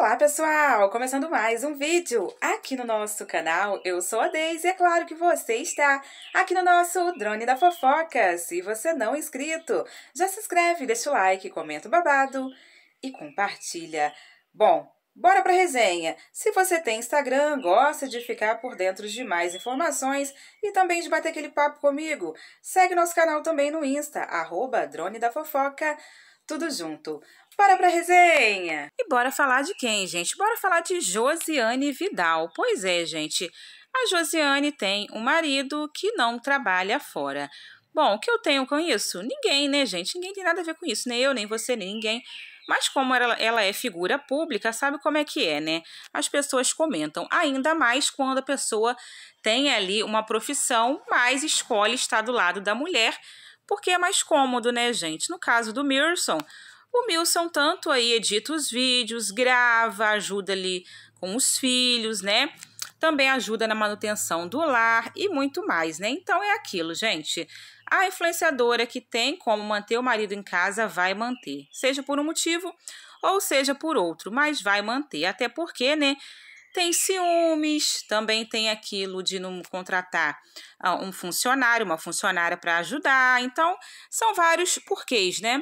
Olá pessoal, começando mais um vídeo aqui no nosso canal, eu sou a Deise e é claro que você está aqui no nosso Drone da Fofoca. Se você não é inscrito, já se inscreve, deixa o like, comenta o babado e compartilha. Bom, bora pra resenha! Se você tem Instagram, gosta de ficar por dentro de mais informações e também de bater aquele papo comigo, segue nosso canal também no Insta, arroba Drone da Fofoca tudo junto. Bora pra resenha! E bora falar de quem, gente? Bora falar de Josiane Vidal. Pois é, gente, a Josiane tem um marido que não trabalha fora. Bom, o que eu tenho com isso? Ninguém, né, gente? Ninguém tem nada a ver com isso, nem eu, nem você, nem ninguém. Mas como ela, ela, é figura pública, sabe como é que é, né? As pessoas comentam, ainda mais quando a pessoa tem ali uma profissão, mas escolhe estar do lado da mulher porque é mais cômodo, né, gente? No caso do Milson, o Milson tanto aí edita os vídeos, grava, ajuda ali com os filhos, né? Também ajuda na manutenção do lar e muito mais, né? Então é aquilo, gente. A influenciadora que tem como manter o marido em casa vai manter, seja por um motivo ou seja por outro, mas vai manter, até porque, né? Tem ciúmes, também tem aquilo de não contratar ah, um funcionário, uma funcionária para ajudar. Então, são vários porquês, né?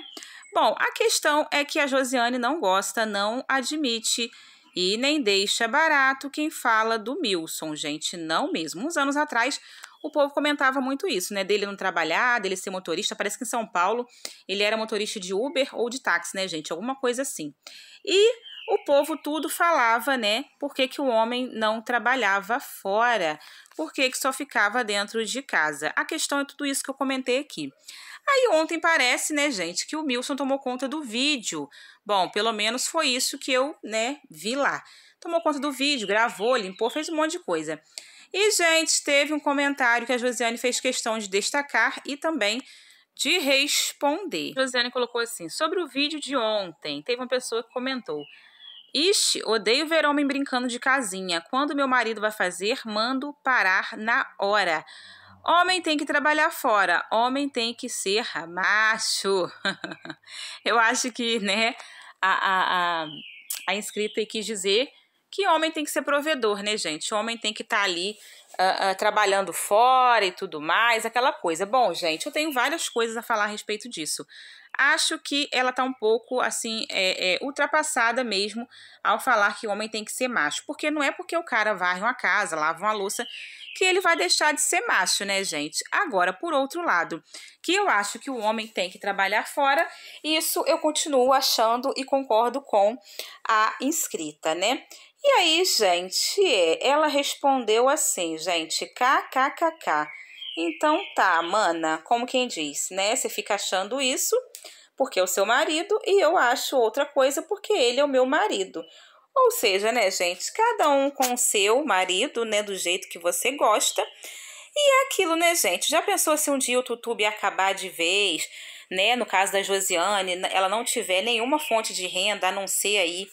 Bom, a questão é que a Josiane não gosta, não admite e nem deixa barato quem fala do Milson, gente, não mesmo. Uns anos atrás, o povo comentava muito isso, né? Dele não trabalhar, dele ser motorista. Parece que em São Paulo ele era motorista de Uber ou de táxi, né, gente? Alguma coisa assim. E o povo tudo falava, né? Por que, que o homem não trabalhava fora? Por que, que só ficava dentro de casa? A questão é tudo isso que eu comentei aqui. Aí ontem parece, né, gente, que o Wilson tomou conta do vídeo. Bom, pelo menos foi isso que eu, né, vi lá. Tomou conta do vídeo, gravou, limpou, fez um monte de coisa. E, gente, teve um comentário que a Josiane fez questão de destacar e também de responder. A Josiane colocou assim: sobre o vídeo de ontem, teve uma pessoa que comentou. Ixi, odeio ver homem brincando de casinha. Quando meu marido vai fazer, mando parar na hora. Homem tem que trabalhar fora, homem tem que ser macho. Eu acho que, né, a, a, a, a inscrita quis dizer que homem tem que ser provedor, né, gente? homem tem que estar tá ali uh, uh, trabalhando fora e tudo mais, aquela coisa. Bom, gente, eu tenho várias coisas a falar a respeito disso. Acho que ela tá um pouco, assim, é, é, ultrapassada mesmo ao falar que o homem tem que ser macho. Porque não é porque o cara varre uma casa, lava uma louça, que ele vai deixar de ser macho, né, gente? Agora, por outro lado, que eu acho que o homem tem que trabalhar fora, isso eu continuo achando e concordo com a inscrita, né? E aí, gente, ela respondeu assim, gente, kkkk. Então tá, mana, como quem diz, né? Você fica achando isso porque é o seu marido e eu acho outra coisa porque ele é o meu marido. Ou seja, né, gente, cada um com o seu marido, né, do jeito que você gosta. E é aquilo, né, gente? Já pensou se um dia o YouTube acabar de vez, né? No caso da Josiane, ela não tiver nenhuma fonte de renda, a não ser aí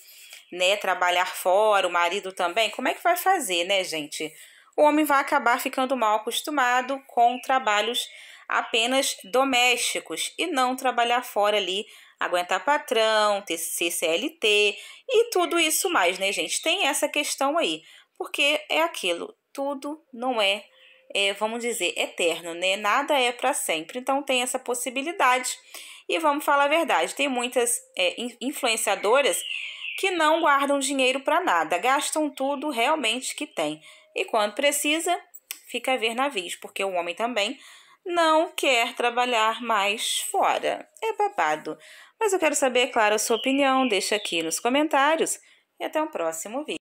né, trabalhar fora, o marido também, como é que vai fazer, né, gente? O homem vai acabar ficando mal acostumado com trabalhos apenas domésticos e não trabalhar fora ali, aguentar patrão, ter CLT e tudo isso mais, né, gente? Tem essa questão aí, porque é aquilo, tudo não é, é vamos dizer, eterno, né? Nada é para sempre. Então tem essa possibilidade. E vamos falar a verdade, tem muitas é, influenciadoras que não guardam dinheiro para nada, gastam tudo realmente que tem. E quando precisa, fica a ver navios, porque o homem também não quer trabalhar mais fora. É babado. Mas eu quero saber, é claro, a sua opinião. Deixa aqui nos comentários e até o próximo vídeo.